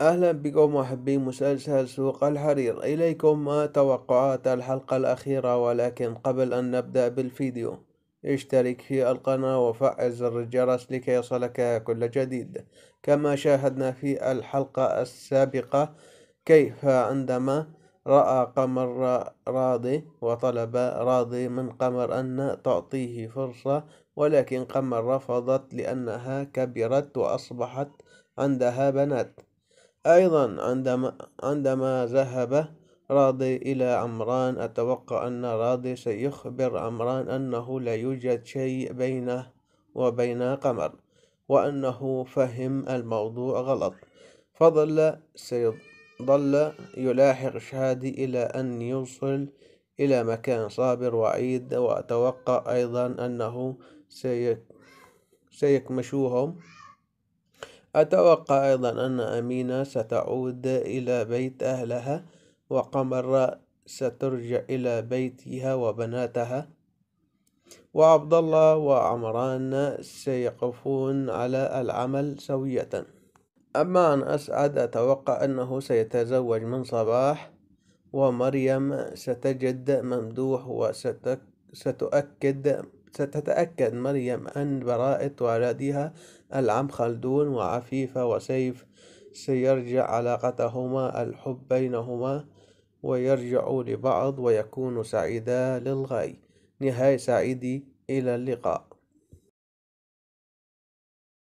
أهلا بكم محبي مسلسل سوق الحرير إليكم توقعات الحلقة الأخيرة ولكن قبل أن نبدأ بالفيديو اشترك في القناة وفعل زر الجرس لكي يصلك كل جديد كما شاهدنا في الحلقة السابقة كيف عندما رأى قمر راضي وطلب راضي من قمر أن تعطيه فرصة ولكن قمر رفضت لأنها كبرت وأصبحت عندها بنات أيضا عندما عندما ذهب راضي إلى عمران أتوقع أن راضي سيخبر عمران أنه لا يوجد شيء بينه وبين قمر وأنه فهم الموضوع غلط فظل سيظل يلاحق شهادي إلى أن يوصل إلى مكان صابر وعيد وأتوقع أيضا أنه سيكمشوهم أتوقع أيضا أن أمينة ستعود إلى بيت أهلها وقمر سترجع إلى بيتها وبناتها وعبد الله وعمران سيقفون على العمل سوية أما عن أسعد أتوقع أنه سيتزوج من صباح ومريم ستجد ممدوح وستؤكد ستتأكد مريم أن براءة ولدها العم خلدون وعفيفة وسيف سيرجع علاقتهما الحب بينهما ويرجع لبعض ويكون سعيدا للغاية نهاية سعيدة إلى اللقاء